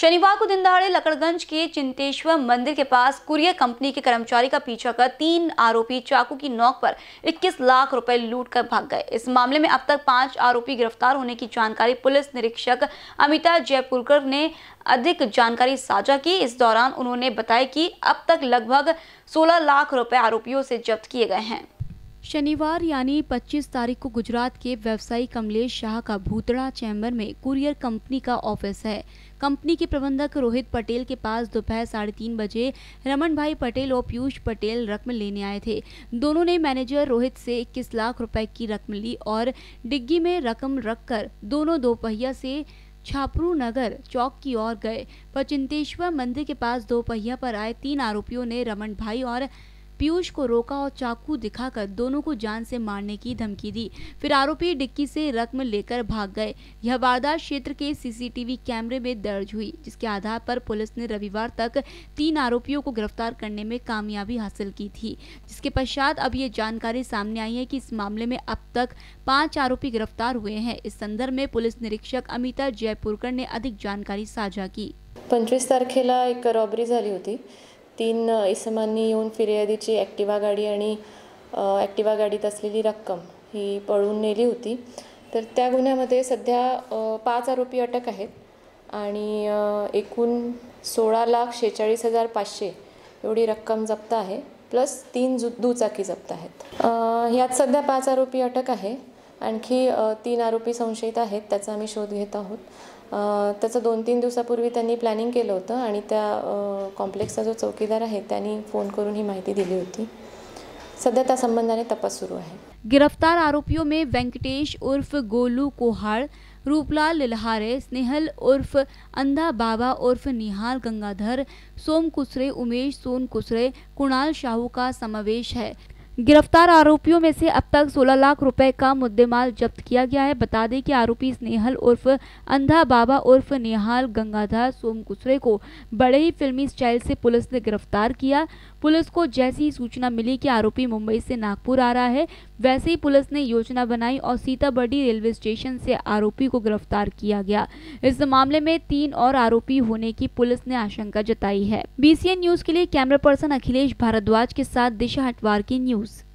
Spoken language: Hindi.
शनिवार को दिन दहाड़े लकड़गंज के चिंतेश्वर मंदिर के पास कुरियर कंपनी के कर्मचारी का पीछा कर तीन आरोपी चाकू की नोक पर 21 लाख रुपए लूट कर भाग गए इस मामले में अब तक पांच आरोपी गिरफ्तार होने की जानकारी पुलिस निरीक्षक अमिता जयपुरकर ने अधिक जानकारी साझा की इस दौरान उन्होंने बताया कि अब तक लगभग सोलह लाख रुपए आरोपियों से जब्त किए गए हैं शनिवार यानी 25 तारीख को गुजरात के व्यवसायी कमलेश शाह का भूतड़ा चैम्बर में कुरियर कंपनी का ऑफिस है कंपनी के प्रबंधक रोहित पटेल के पास दोपहर साढ़े तीन बजे रमन भाई पटेल और पीयूष पटेल रकम लेने आए थे दोनों ने मैनेजर रोहित से इक्कीस लाख रुपए की रकम ली और डिग्गी में रकम रखकर दोनों दोपहिया से छापरू नगर चौक की ओर गए पर मंदिर के पास दोपहिया पर आए तीन आरोपियों ने रमन भाई और पीयूष को रोका और चाकू दिखाकर दोनों को जान से मारने की धमकी दी फिर आरोपी डिक्की से रकम लेकर भाग गए यह वारदात क्षेत्र के सीसीटीवी कैमरे में दर्ज हुई जिसके आधार पर पुलिस ने रविवार तक तीन आरोपियों को गिरफ्तार करने में कामयाबी हासिल की थी जिसके पश्चात अब ये जानकारी सामने आई है कि इस मामले में अब तक पांच आरोपी गिरफ्तार हुए हैं इस संदर्भ में पुलिस निरीक्षक अमिता जयपुरकर ने अधिक जानकारी साझा की पंचवीस तारखेला एक रॉबरी होती तीन इसमांनी येऊन फिर्यादीची ॲक्टिवा गाडी आणि ॲक्टिवा गाडीत असलेली रक्कम ही पळून नेली होती तर त्या गुन्ह्यामध्ये सध्या पाच आरोपी अटक आहेत आणि एकूण सोळा लाख शेहेचाळीस हजार पाचशे एवढी रक्कम जप्त आहे प्लस तीन जु दुचाकी जप्त आहेत ह्यात सध्या पाच आरोपी अटक आहे आणखी तीन आरोपी संशयित आहेत त्याचा आम्ही शोध घेत आहोत त्याचं दोन तीन दिवसापूर्वी त्यांनी प्लॅनिंग केलं होतं आणि त्या कॉम्प्लेक्सचा जो चौकीदार आहे त्यांनी फोन करून ही माहिती दिली होती सध्या त्या संबंधाने तपास सुरू आहे गिरफ्तार आरोपियों में वेंकटेश उर्फ गोलू कोहाड़ रूपलाल लिलहारे स्नेहल उर्फ अंधा बाबा उर्फ निहाल गंगाधर सोम कुसरे उमेश सोन कुसरे कुणाल शाहू का समावेश है गिरफ्तार आरोपियों में से अब तक 16 लाख रुपए का मुद्देमाल जब्त किया गया है बता दें कि आरोपी स्नेहल उर्फ अंधा बाबा उर्फ निहाल गंगाधर सोमकुसरे को बड़े ही फिल्मी स्टाइल से पुलिस ने गिरफ्तार किया पुलिस को जैसी सूचना मिली कि आरोपी मुंबई से नागपुर आ रहा है वैसे ही पुलिस ने योजना बनाई और सीताबर्डी रेलवे स्टेशन से आरोपी को गिरफ्तार किया गया इस मामले में तीन और आरोपी होने की पुलिस ने आशंका जताई है बीसीएन न्यूज के लिए कैमरा पर्सन अखिलेश भारद्वाज के साथ दिशा हटवार की न्यूज